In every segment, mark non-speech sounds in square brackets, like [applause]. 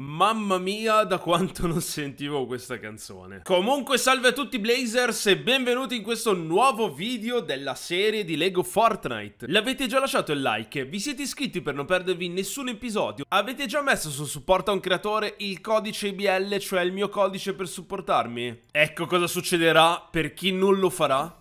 Mamma mia, da quanto non sentivo questa canzone. Comunque, salve a tutti Blazers e benvenuti in questo nuovo video della serie di Lego Fortnite. L'avete già lasciato il like, vi siete iscritti per non perdervi nessun episodio, avete già messo su supporto a un creatore il codice IBL, cioè il mio codice per supportarmi? Ecco cosa succederà per chi non lo farà.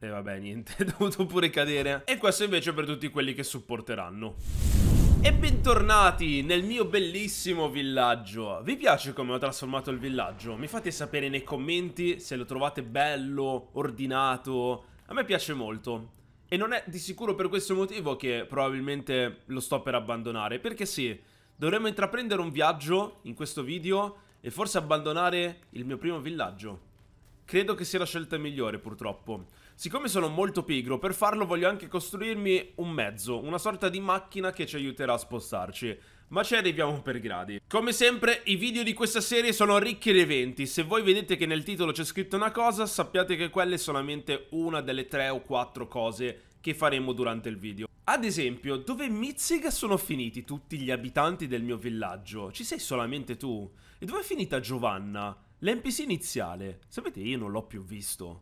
E vabbè, niente, [laughs] è dovuto pure cadere. E questo invece per tutti quelli che supporteranno. E bentornati nel mio bellissimo villaggio Vi piace come ho trasformato il villaggio? Mi fate sapere nei commenti se lo trovate bello, ordinato A me piace molto E non è di sicuro per questo motivo che probabilmente lo sto per abbandonare Perché sì, dovremmo intraprendere un viaggio in questo video E forse abbandonare il mio primo villaggio Credo che sia la scelta migliore purtroppo Siccome sono molto pigro, per farlo voglio anche costruirmi un mezzo, una sorta di macchina che ci aiuterà a spostarci. Ma ci arriviamo per gradi. Come sempre, i video di questa serie sono ricchi di eventi. Se voi vedete che nel titolo c'è scritto una cosa, sappiate che quella è solamente una delle tre o quattro cose che faremo durante il video. Ad esempio, dove Mitziga sono finiti tutti gli abitanti del mio villaggio? Ci sei solamente tu? E dove è finita Giovanna? L'NPC iniziale? Sapete, io non l'ho più visto.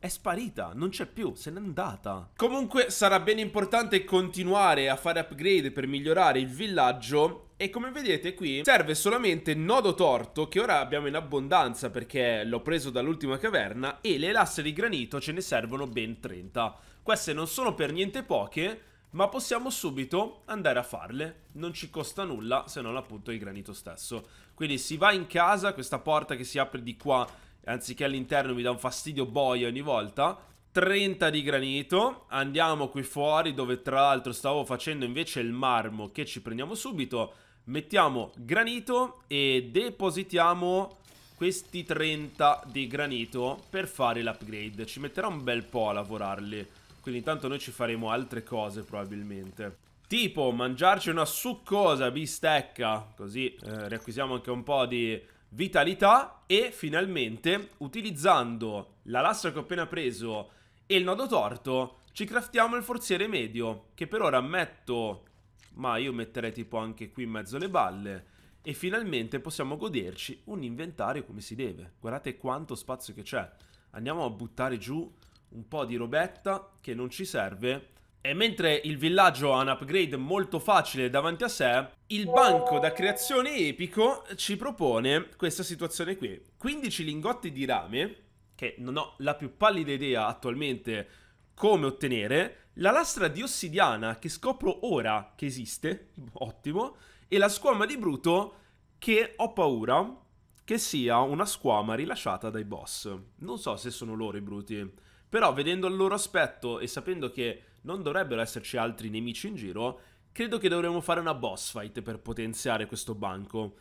È sparita, non c'è più, se n'è andata. Comunque sarà ben importante continuare a fare upgrade per migliorare il villaggio e come vedete qui serve solamente nodo torto che ora abbiamo in abbondanza perché l'ho preso dall'ultima caverna e le lastre di granito ce ne servono ben 30. Queste non sono per niente poche ma possiamo subito andare a farle, non ci costa nulla se non appunto il granito stesso. Quindi si va in casa, questa porta che si apre di qua anziché all'interno mi dà un fastidio boia ogni volta. 30 di granito, andiamo qui fuori dove tra l'altro stavo facendo invece il marmo che ci prendiamo subito. Mettiamo granito e depositiamo questi 30 di granito per fare l'upgrade. Ci metterà un bel po' a lavorarli, quindi intanto noi ci faremo altre cose probabilmente. Tipo mangiarci una succosa bistecca, così eh, riacquisiamo anche un po' di vitalità e finalmente utilizzando la lastra che ho appena preso e il nodo torto ci craftiamo il forziere medio che per ora metto ma io metterei tipo anche qui in mezzo le balle e finalmente possiamo goderci un inventario come si deve guardate quanto spazio che c'è andiamo a buttare giù un po' di robetta che non ci serve e mentre il villaggio ha un upgrade molto facile davanti a sé, il banco da creazione epico ci propone questa situazione qui. 15 lingotti di rame, che non ho la più pallida idea attualmente come ottenere, la lastra di ossidiana che scopro ora che esiste, [laughs] ottimo, e la squama di Bruto che ho paura che sia una squama rilasciata dai boss. Non so se sono loro i bruti, però vedendo il loro aspetto e sapendo che non dovrebbero esserci altri nemici in giro, credo che dovremmo fare una boss fight per potenziare questo banco.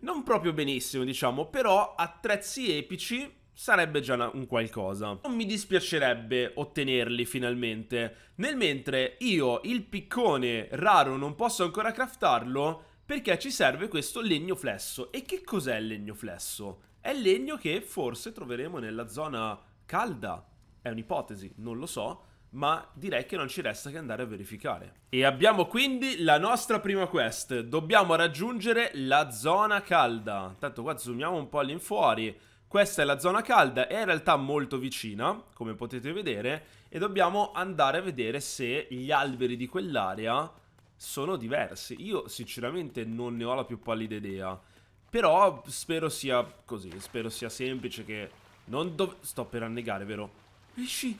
Non proprio benissimo, diciamo, però attrezzi epici sarebbe già un qualcosa. Non mi dispiacerebbe ottenerli finalmente. Nel mentre io il piccone raro non posso ancora craftarlo perché ci serve questo legno flesso. E che cos'è il legno flesso? È legno che forse troveremo nella zona calda. È un'ipotesi, non lo so ma direi che non ci resta che andare a verificare. E abbiamo quindi la nostra prima quest, dobbiamo raggiungere la zona calda. Tanto qua zoomiamo un po' all'infuori. Questa è la zona calda, è in realtà molto vicina, come potete vedere, e dobbiamo andare a vedere se gli alberi di quell'area sono diversi. Io sinceramente non ne ho la più pallida idea, però spero sia così, spero sia semplice che... Non dove... Sto per annegare, vero? Esci,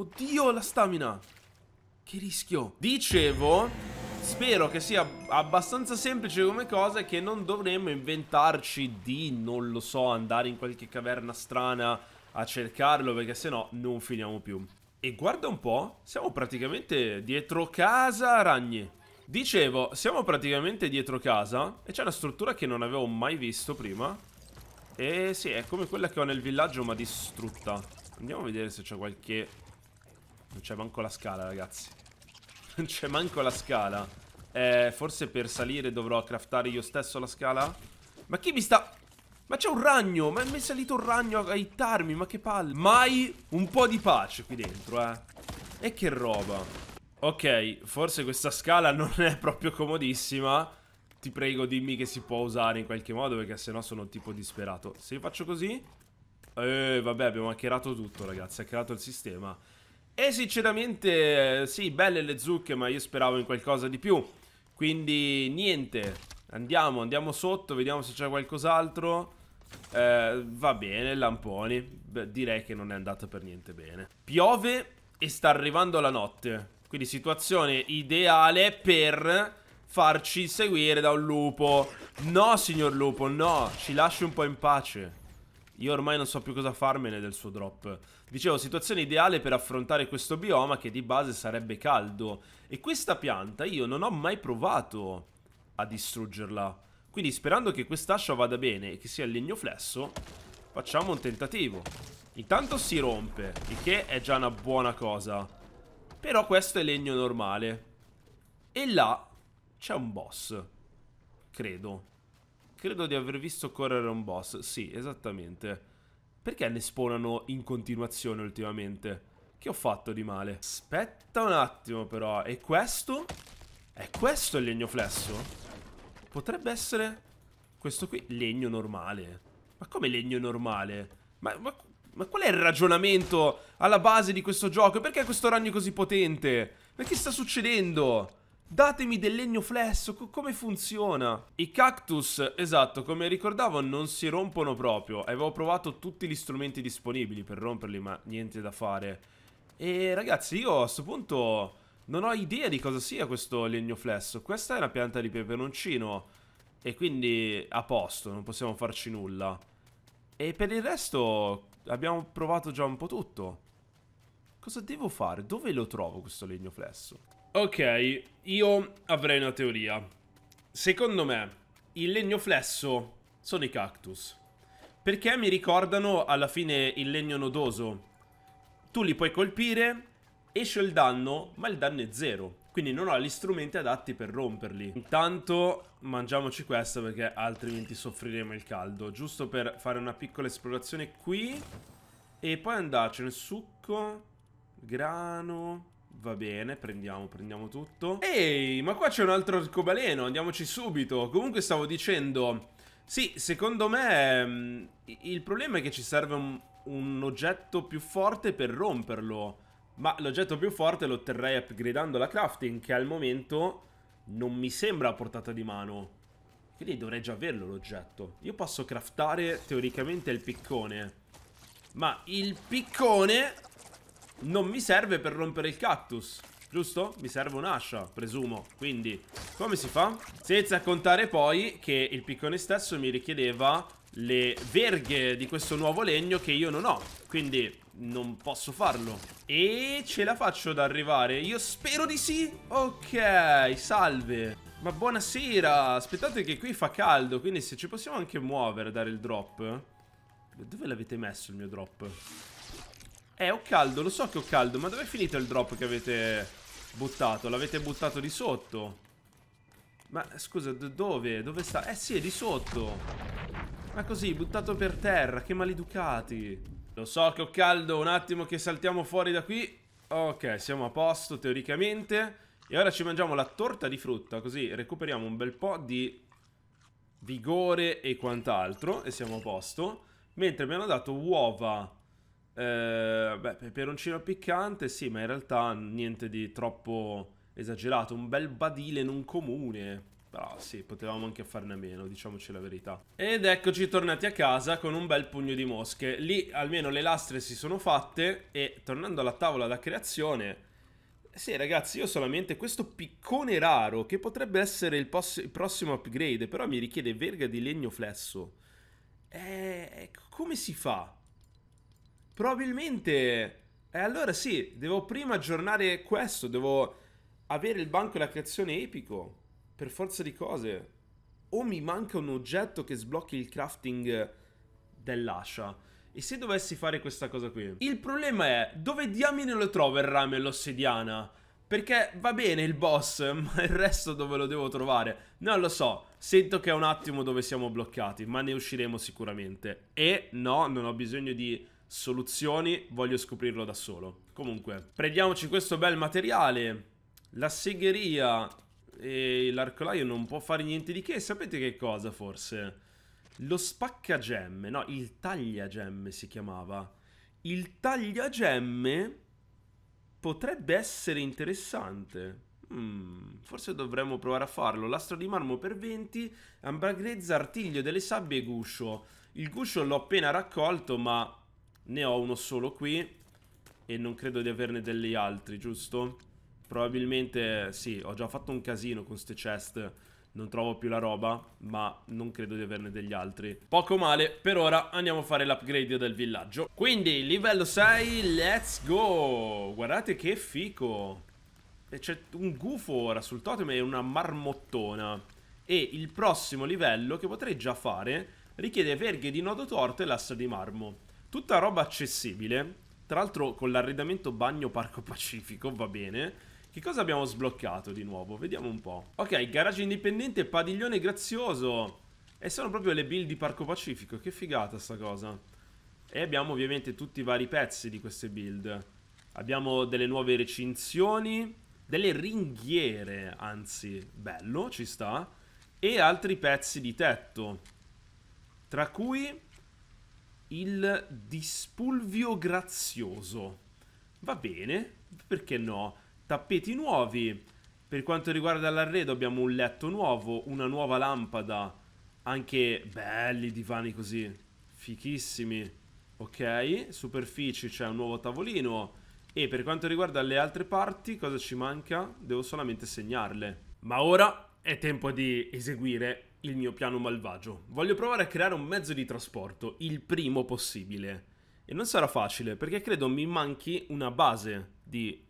Oddio, la stamina! Che rischio! Dicevo, spero che sia abbastanza semplice come cosa e che non dovremmo inventarci di, non lo so, andare in qualche caverna strana a cercarlo perché sennò non finiamo più. E guarda un po', siamo praticamente dietro casa ragni. Dicevo, siamo praticamente dietro casa e c'è una struttura che non avevo mai visto prima. E sì, è come quella che ho nel villaggio ma distrutta. Andiamo a vedere se c'è qualche non c'è manco la scala, ragazzi. [laughs] Non c'è manco la scala. Eh, forse per salire dovrò craftare io stesso la scala? Ma chi mi sta... Ma c'è un ragno! Ma mi è salito un ragno a hittarmi, ma che palle! Mai un po' di pace qui dentro, eh! E che roba! Ok, forse questa scala non è proprio comodissima. Ti prego, dimmi che si può usare in qualche modo, perché sennò sono tipo disperato. Se io faccio così... Eh, vabbè, abbiamo hackerato tutto, ragazzi. Ha creato il sistema. E sinceramente, sì, belle le zucche, ma io speravo in qualcosa di più. Quindi, niente. Andiamo, andiamo sotto, vediamo se c'è qualcos'altro. Eh, va bene, lamponi. Beh, direi che non è andata per niente bene. Piove e sta arrivando la notte. Quindi situazione ideale per farci seguire da un lupo. No, signor lupo, no. Ci lasci un po' in pace. Io ormai non so più cosa farmene del suo drop. Dicevo, situazione ideale per affrontare questo bioma che di base sarebbe caldo. E questa pianta io non ho mai provato a distruggerla. Quindi sperando che quest'ascia vada bene e che sia il legno flesso, facciamo un tentativo. Intanto si rompe, il che è già una buona cosa. Però questo è legno normale. E là c'è un boss. Credo. Credo di aver visto correre un boss. Sì, esattamente. Perché ne spawnano in continuazione ultimamente? Che ho fatto di male? Aspetta un attimo però. E questo? È questo il legno flesso? Potrebbe essere questo qui legno normale. Ma come legno normale? Ma, ma, ma qual è il ragionamento alla base di questo gioco? Perché questo ragno è così potente? Ma che sta succedendo? Datemi del legno flesso, co come funziona? I cactus, esatto, come ricordavo non si rompono proprio Avevo provato tutti gli strumenti disponibili per romperli ma niente da fare E ragazzi io a questo punto non ho idea di cosa sia questo legno flesso Questa è una pianta di peperoncino E quindi a posto, non possiamo farci nulla E per il resto abbiamo provato già un po' tutto Cosa devo fare? Dove lo trovo questo legno flesso? Ok, io avrei una teoria. Secondo me, il legno flesso sono i cactus. Perché mi ricordano alla fine il legno nodoso. Tu li puoi colpire, esce il danno, ma il danno è zero. Quindi non ho gli strumenti adatti per romperli. Intanto mangiamoci questo perché altrimenti soffriremo il caldo. Giusto per fare una piccola esplorazione qui. E poi andarcene. Succo, grano... Va bene, prendiamo, prendiamo tutto Ehi, ma qua c'è un altro arcobaleno, andiamoci subito Comunque stavo dicendo Sì, secondo me mm, il problema è che ci serve un, un oggetto più forte per romperlo Ma l'oggetto più forte lo otterrei upgradando la crafting Che al momento non mi sembra a portata di mano Quindi dovrei già averlo l'oggetto Io posso craftare teoricamente il piccone Ma il piccone non mi serve per rompere il cactus Giusto? Mi serve un'ascia, presumo Quindi, come si fa? Senza contare poi che il piccone stesso mi richiedeva le verghe di questo nuovo legno che io non ho Quindi non posso farlo E ce la faccio ad arrivare? Io spero di sì Ok, salve ma buonasera, aspettate che qui fa caldo, quindi se ci possiamo anche muovere, a dare il drop Dove l'avete messo il mio drop? Eh, ho caldo, lo so che ho caldo, ma dov'è finito il drop che avete buttato? L'avete buttato di sotto? Ma scusa, dove? Dove sta? Eh sì, è di sotto. Ma così, buttato per terra, che maleducati. Lo so che ho caldo, un attimo che saltiamo fuori da qui. Ok, siamo a posto teoricamente. E ora ci mangiamo la torta di frutta, così recuperiamo un bel po' di vigore e quant'altro. E siamo a posto. Mentre mi hanno dato uova eh, beh, peperoncino piccante, sì, ma in realtà niente di troppo esagerato. Un bel badile non comune. Però sì, potevamo anche farne a meno, diciamoci la verità. Ed eccoci tornati a casa con un bel pugno di mosche. Lì almeno le lastre si sono fatte e tornando alla tavola da creazione... Sì ragazzi, io solamente questo piccone raro che potrebbe essere il, il prossimo upgrade, però mi richiede verga di legno flesso. Eh, come si fa? Probabilmente... Eh, allora sì, devo prima aggiornare questo, devo avere il banco e la creazione epico, per forza di cose. O mi manca un oggetto che sblocchi il crafting dell'ascia. E se dovessi fare questa cosa qui? Il problema è, dove diamine lo trovo il rame e l'ossidiana? Perché va bene il boss, [laughs] ma il resto dove lo devo trovare? Non lo so, sento che è un attimo dove siamo bloccati, ma ne usciremo sicuramente. E no, non ho bisogno di soluzioni, voglio scoprirlo da solo. Comunque, prendiamoci questo bel materiale, la segheria e l'arcolaio non può fare niente di che, sapete che cosa forse? Lo spaccagemme, no, il tagliagemme si chiamava. Il tagliagemme potrebbe essere interessante. Hmm, forse dovremmo provare a farlo. Lastro di marmo per 20, ambragrezza, artiglio delle sabbie e guscio. Il guscio l'ho appena raccolto, ma ne ho uno solo qui e non credo di averne degli altri, giusto? Probabilmente sì, ho già fatto un casino con ste chest non trovo più la roba, ma non credo di averne degli altri. Poco male, per ora andiamo a fare l'upgrade del villaggio. Quindi, livello 6, let's go! Guardate che fico! E c'è un gufo ora sul totem e una marmottona. E il prossimo livello, che potrei già fare, richiede verghe di nodo torto e lassa di marmo. Tutta roba accessibile. Tra l'altro con l'arredamento bagno Parco [laughs] Pacifico, va bene. Che cosa abbiamo sbloccato di nuovo? Vediamo un po'. Ok, garage indipendente, padiglione grazioso. E sono proprio le build di Parco Pacifico. Che figata sta cosa. E abbiamo ovviamente tutti i vari pezzi di queste build. Abbiamo delle nuove recinzioni. Delle ringhiere, anzi. Bello, ci sta. E altri pezzi di tetto. Tra cui il dispulvio grazioso. Va bene, perché no? Tappeti nuovi. Per quanto riguarda l'arredo abbiamo un letto nuovo, una nuova lampada, anche belli divani così, fichissimi. Ok, superfici c'è un nuovo tavolino e per quanto riguarda le altre parti cosa ci manca? Devo solamente segnarle. Ma ora è tempo di eseguire il mio piano malvagio. Voglio provare a creare un mezzo di trasporto, il primo possibile. E non sarà facile, perché credo mi manchi una base di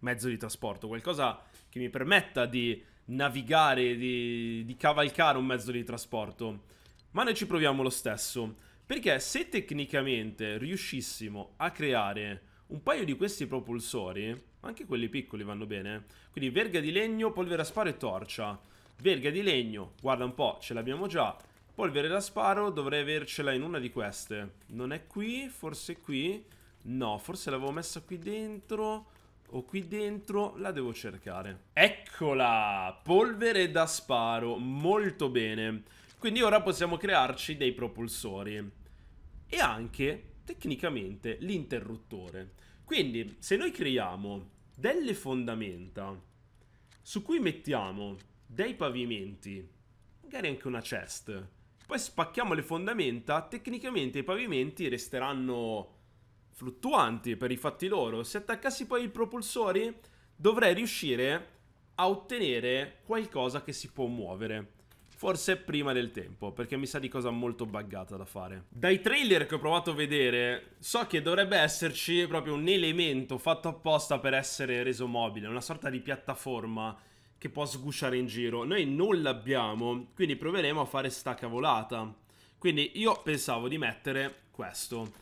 mezzo di trasporto, qualcosa che mi permetta di navigare, di, di cavalcare un mezzo di trasporto. Ma noi ci proviamo lo stesso, perché se tecnicamente riuscissimo a creare un paio di questi propulsori, anche quelli piccoli vanno bene, quindi verga di legno, polvere a sparo e torcia, Verga di legno, guarda un po', ce l'abbiamo già. Polvere da sparo, dovrei avercela in una di queste. Non è qui, forse qui. No, forse l'avevo messa qui dentro o qui dentro, la devo cercare. Eccola! Polvere da sparo, molto bene. Quindi ora possiamo crearci dei propulsori e anche tecnicamente l'interruttore. Quindi se noi creiamo delle fondamenta su cui mettiamo dei pavimenti, magari anche una chest, poi spacchiamo le fondamenta, tecnicamente i pavimenti resteranno fluttuanti per i fatti loro. Se attaccassi poi i propulsori dovrei riuscire a ottenere qualcosa che si può muovere. Forse prima del tempo, perché mi sa di cosa molto buggata da fare. Dai trailer che ho provato a vedere, so che dovrebbe esserci proprio un elemento fatto apposta per essere reso mobile, una sorta di piattaforma che può sgusciare in giro. Noi non l'abbiamo, quindi proveremo a fare sta cavolata. Quindi io pensavo di mettere questo.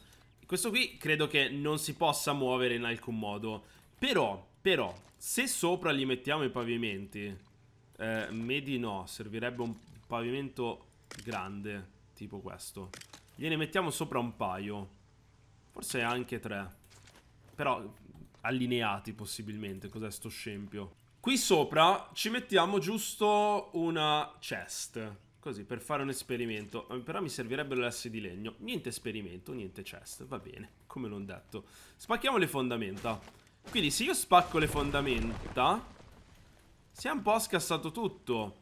Questo qui credo che non si possa muovere in alcun modo. Però, però, se sopra gli mettiamo i pavimenti... Eh, medi no, servirebbe un pavimento grande, tipo questo. Gliene mettiamo sopra un paio. Forse anche tre. Però allineati possibilmente, cos'è sto scempio? Qui sopra ci mettiamo giusto una chest. Così, per fare un esperimento. Eh, però mi servirebbe l'asse di legno. Niente esperimento, niente chest. Va bene, come l'ho detto. Spacchiamo le fondamenta. Quindi se io spacco le fondamenta... Si è un po' scassato tutto.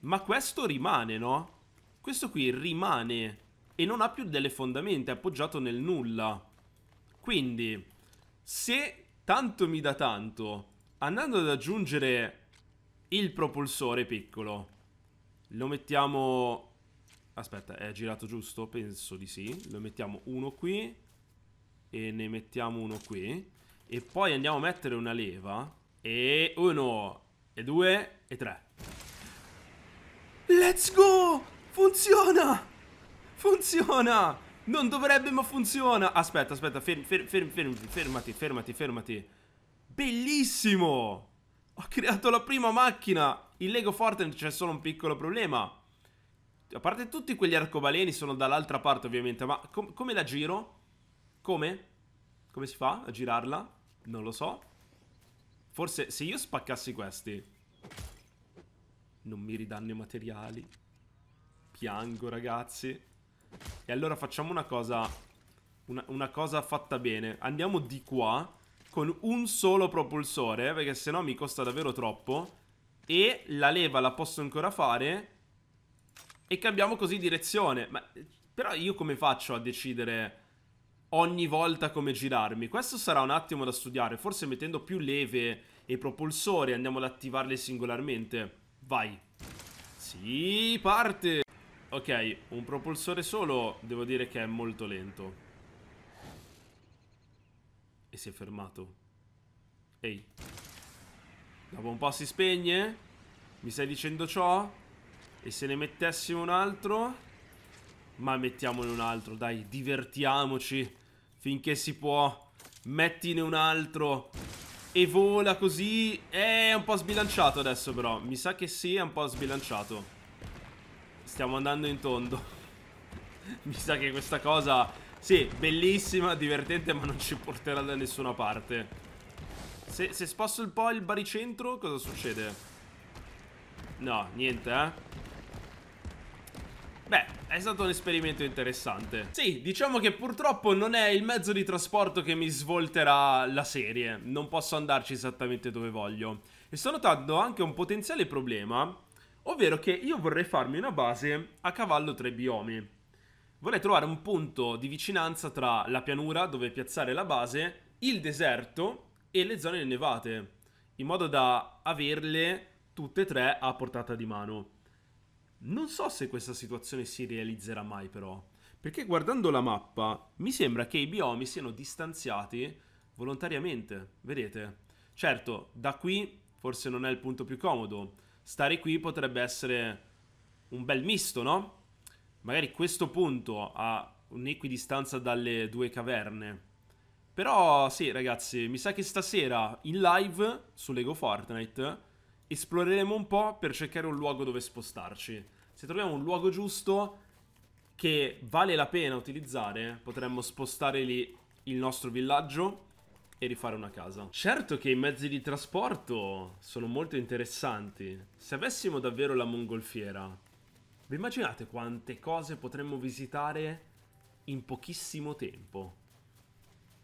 Ma questo rimane, no? Questo qui rimane. E non ha più delle fondamenta, è appoggiato nel nulla. Quindi, se tanto mi dà tanto Andando ad aggiungere il propulsore piccolo, lo mettiamo... Aspetta, è girato giusto? Penso di sì. Lo mettiamo uno qui e ne mettiamo uno qui. E poi andiamo a mettere una leva e uno, e due, e tre. Let's go! Funziona! Funziona! Non dovrebbe ma funziona! Aspetta, aspetta, fermi, fermi, fermi, fermati, fermati, fermati. Bellissimo! Ho creato la prima macchina! In Lego Fortnite c'è solo un piccolo problema. A parte tutti quegli arcobaleni sono dall'altra parte ovviamente, ma com come la giro? Come? Come si fa a girarla? Non lo so. Forse se io spaccassi questi... Non mi ridanno i materiali. Piango, ragazzi. E allora facciamo una cosa... Una, una cosa fatta bene. Andiamo di qua con un solo propulsore, perché se no mi costa davvero troppo. E la leva la posso ancora fare. E cambiamo così direzione. Ma, però io come faccio a decidere ogni volta come girarmi? Questo sarà un attimo da studiare. Forse mettendo più leve e propulsori andiamo ad attivarle singolarmente. Vai. Sì, parte! Ok, un propulsore solo devo dire che è molto lento. E si è fermato. Ehi. Dopo un po' si spegne? Mi stai dicendo ciò? E se ne mettessimo un altro? Ma mettiamone un altro, dai, divertiamoci. Finché si può. Mettine un altro. E vola così. È un po' sbilanciato adesso però. Mi sa che sì, è un po' sbilanciato. Stiamo andando in tondo. [laughs] Mi sa che questa cosa sì, bellissima, divertente, ma non ci porterà da nessuna parte. Se, se spasso un po' il baricentro, cosa succede? No, niente, eh? Beh, è stato un esperimento interessante. Sì, diciamo che purtroppo non è il mezzo di trasporto che mi svolterà la serie. Non posso andarci esattamente dove voglio. E sto notando anche un potenziale problema, ovvero che io vorrei farmi una base a cavallo tra i biomi vorrei trovare un punto di vicinanza tra la pianura, dove piazzare la base, il deserto e le zone innevate, in modo da averle tutte e tre a portata di mano. Non so se questa situazione si realizzerà mai però, perché guardando la mappa mi sembra che i biomi siano distanziati volontariamente, vedete? Certo, da qui forse non è il punto più comodo, stare qui potrebbe essere un bel misto, no? magari questo punto a un'equidistanza dalle due caverne. Però sì, ragazzi, mi sa che stasera in live su Lego Fortnite esploreremo un po' per cercare un luogo dove spostarci. Se troviamo un luogo giusto che vale la pena utilizzare, potremmo spostare lì il nostro villaggio e rifare una casa. Certo che i mezzi di trasporto sono molto interessanti. Se avessimo davvero la mongolfiera, vi immaginate quante cose potremmo visitare in pochissimo tempo?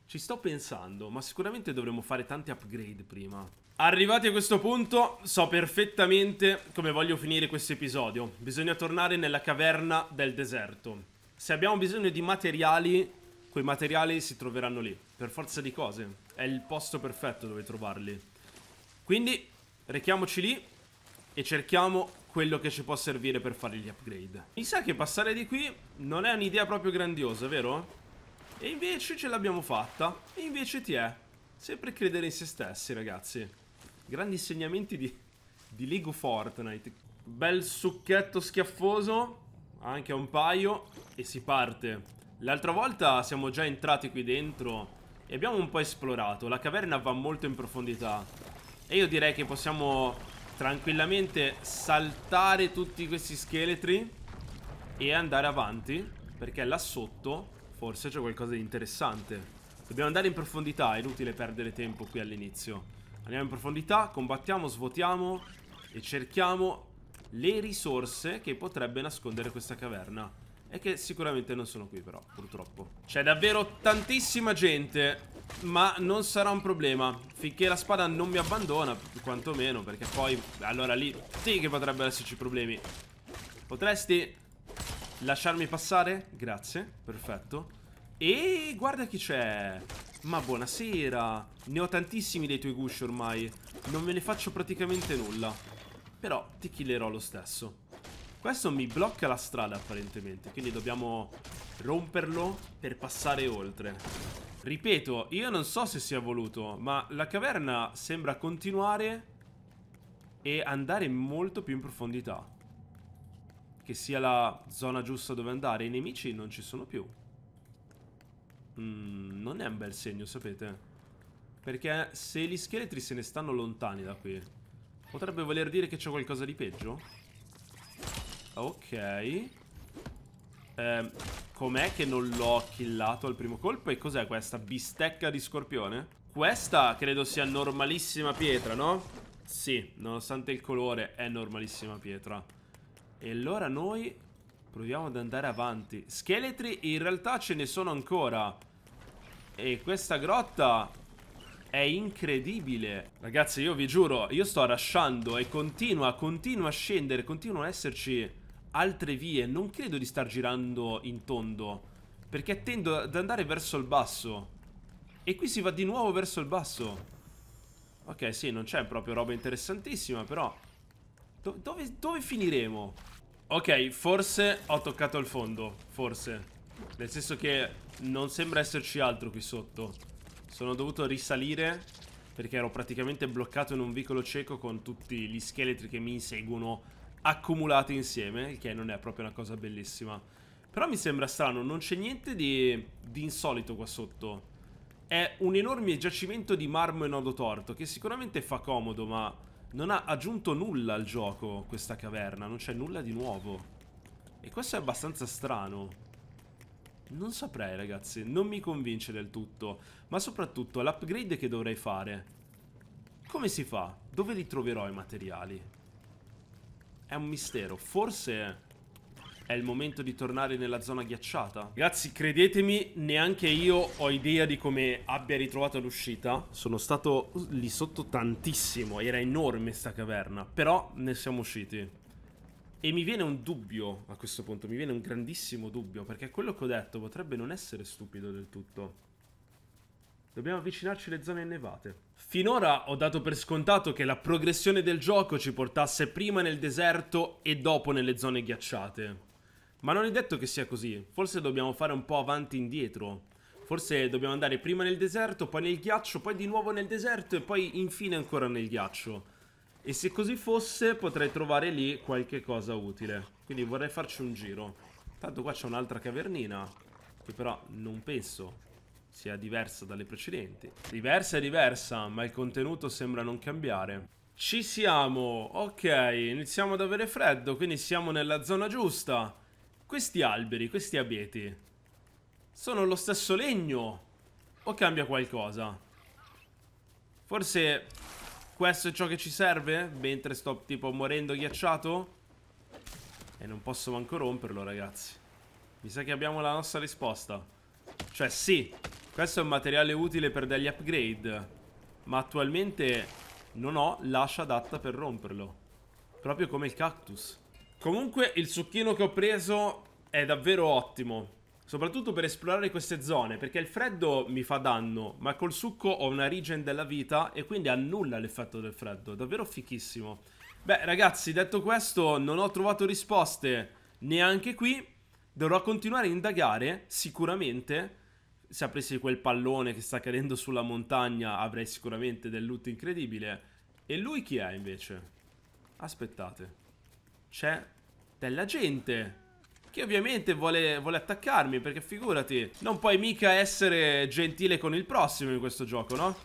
Ci sto pensando, ma sicuramente dovremmo fare tanti upgrade prima. Arrivati a questo punto, so perfettamente come voglio finire questo episodio. Bisogna tornare nella caverna del deserto. Se abbiamo bisogno di materiali, quei materiali si troveranno lì, per forza di cose. È il posto perfetto dove trovarli. Quindi, rechiamoci lì e cerchiamo quello che ci può servire per fare gli upgrade. Mi sa che passare di qui non è un'idea proprio grandiosa, vero? E invece ce l'abbiamo fatta. E invece ti è. Sempre credere in se stessi, ragazzi. Grandi insegnamenti di, di Lego Fortnite. Bel succhetto schiaffoso. Anche un paio. E si parte. L'altra volta siamo già entrati qui dentro e abbiamo un po' esplorato. La caverna va molto in profondità. E io direi che possiamo tranquillamente saltare tutti questi scheletri e andare avanti perché là sotto forse c'è qualcosa di interessante. Dobbiamo andare in profondità, è inutile perdere tempo qui all'inizio. Andiamo in profondità, combattiamo, svuotiamo e cerchiamo le risorse che potrebbe nascondere questa caverna. E che sicuramente non sono qui però, purtroppo. C'è davvero tantissima gente ma non sarà un problema Finché la spada non mi abbandona Quantomeno perché poi Allora lì sì che potrebbero esserci problemi Potresti Lasciarmi passare? Grazie Perfetto E guarda chi c'è Ma buonasera Ne ho tantissimi dei tuoi gusci ormai Non me ne faccio praticamente nulla Però ti killerò lo stesso questo mi blocca la strada apparentemente Quindi dobbiamo romperlo per passare oltre Ripeto, io non so se sia voluto, ma la caverna sembra continuare e andare molto più in profondità. Che sia la zona giusta dove andare. I nemici non ci sono più. Mm, non è un bel segno, sapete? Perché se gli scheletri se ne stanno lontani da qui, potrebbe voler dire che c'è qualcosa di peggio? Ok. Ehm... Com'è che non l'ho killato al primo colpo? E cos'è questa? Bistecca di scorpione? Questa credo sia normalissima pietra, no? Sì, nonostante il colore è normalissima pietra. E allora noi proviamo ad andare avanti. Scheletri in realtà ce ne sono ancora. E questa grotta è incredibile. Ragazzi, io vi giuro, io sto rasciando e continua, continua a scendere, continua ad esserci altre vie. Non credo di star girando in tondo, perché tendo ad andare verso il basso. E qui si va di nuovo verso il basso. Ok, sì, non c'è proprio roba interessantissima, però... Do dove, dove finiremo? Ok, forse ho toccato il fondo, forse. Nel senso che non sembra esserci altro qui sotto. Sono dovuto risalire perché ero praticamente bloccato in un vicolo cieco con tutti gli scheletri che mi inseguono accumulate insieme, il che non è proprio una cosa bellissima. Però mi sembra strano, non c'è niente di, di, insolito qua sotto. È un enorme giacimento di marmo e nodo torto, che sicuramente fa comodo, ma non ha aggiunto nulla al gioco questa caverna, non c'è nulla di nuovo. E questo è abbastanza strano. Non saprei ragazzi, non mi convince del tutto, ma soprattutto l'upgrade che dovrei fare. Come si fa? Dove li troverò i materiali? È un mistero. Forse è il momento di tornare nella zona ghiacciata. Ragazzi, credetemi, neanche io ho idea di come abbia ritrovato l'uscita. Sono stato lì sotto tantissimo, era enorme sta caverna, però ne siamo usciti. E mi viene un dubbio a questo punto, mi viene un grandissimo dubbio, perché quello che ho detto potrebbe non essere stupido del tutto. Dobbiamo avvicinarci alle zone innevate. Finora ho dato per scontato che la progressione del gioco ci portasse prima nel deserto e dopo nelle zone ghiacciate. Ma non è detto che sia così, forse dobbiamo fare un po' avanti e indietro. Forse dobbiamo andare prima nel deserto, poi nel ghiaccio, poi di nuovo nel deserto e poi infine ancora nel ghiaccio. E se così fosse potrei trovare lì qualche cosa utile. Quindi vorrei farci un giro. Tanto qua c'è un'altra cavernina, che però non penso sia diversa dalle precedenti. Diversa è diversa, ma il contenuto sembra non cambiare. Ci siamo, ok, iniziamo ad avere freddo, quindi siamo nella zona giusta. Questi alberi, questi abeti, sono lo stesso legno o cambia qualcosa? Forse questo è ciò che ci serve mentre sto tipo morendo ghiacciato? E non posso manco romperlo ragazzi Mi sa che abbiamo la nostra risposta Cioè sì questo è un materiale utile per degli upgrade Ma attualmente non ho l'ascia adatta per romperlo Proprio come il cactus Comunque il succhino che ho preso è davvero ottimo Soprattutto per esplorare queste zone Perché il freddo mi fa danno Ma col succo ho una regen della vita E quindi annulla l'effetto del freddo Davvero fichissimo Beh ragazzi detto questo non ho trovato risposte Neanche qui Dovrò continuare a indagare Sicuramente se apressi quel pallone che sta cadendo sulla montagna avrei sicuramente del loot incredibile. E lui chi è invece? Aspettate. C'è della gente che ovviamente vuole, vuole, attaccarmi perché figurati, non puoi mica essere gentile con il prossimo in questo gioco, no?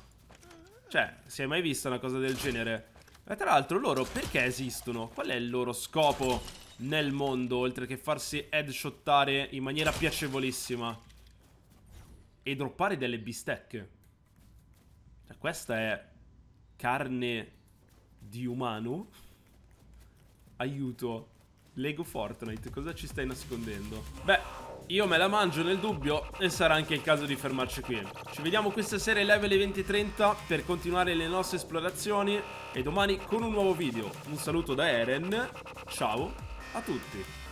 Cioè, si è mai vista una cosa del genere? E tra l'altro loro perché esistono? Qual è il loro scopo nel mondo oltre che farsi headshottare in maniera piacevolissima? e droppare delle bistecche. Cioè, questa è carne di umano. Aiuto. Lego Fortnite, cosa ci stai nascondendo? Beh, io me la mangio nel dubbio e sarà anche il caso di fermarci qui. Ci vediamo questa sera in live alle 20.30 per continuare le nostre esplorazioni e domani con un nuovo video. Un saluto da Eren, ciao a tutti.